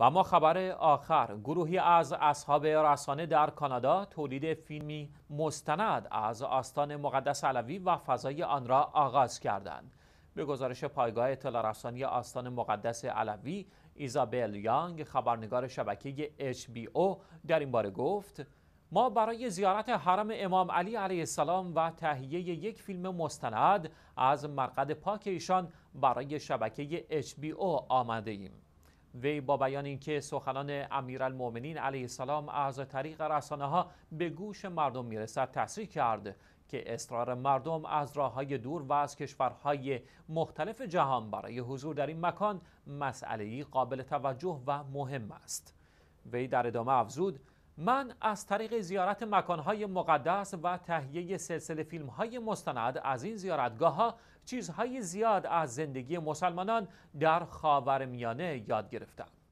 و ما خبر آخر گروهی از اصحاب رسانه در کانادا تولید فیلمی مستند از آستان مقدس علوی و فضای آن را آغاز کردند به گزارش پایگاه اطلاع رسانی آستان مقدس علوی ایزابل یانگ خبرنگار شبکه HBO در این باره گفت ما برای زیارت حرم امام علی علیه السلام و تهیه یک فیلم مستند از مرقد پاک ایشان برای شبکه HBO آمده ایم وی با بیان اینکه سخنان امیرالمؤمنین علیه السلام از طریق رسانه ها به گوش مردم میرسد تصریح کرد که اصرار مردم از راه های دور و از کشورهای مختلف جهان برای حضور در این مکان مسئله قابل توجه و مهم است وی در ادامه افزود من از طریق زیارت مکانهای مقدس و تهیه سلسله فیلمهای مستند از این زیارتگاه ها چیزهای زیاد از زندگی مسلمانان در خاورمیانه یاد گرفتم.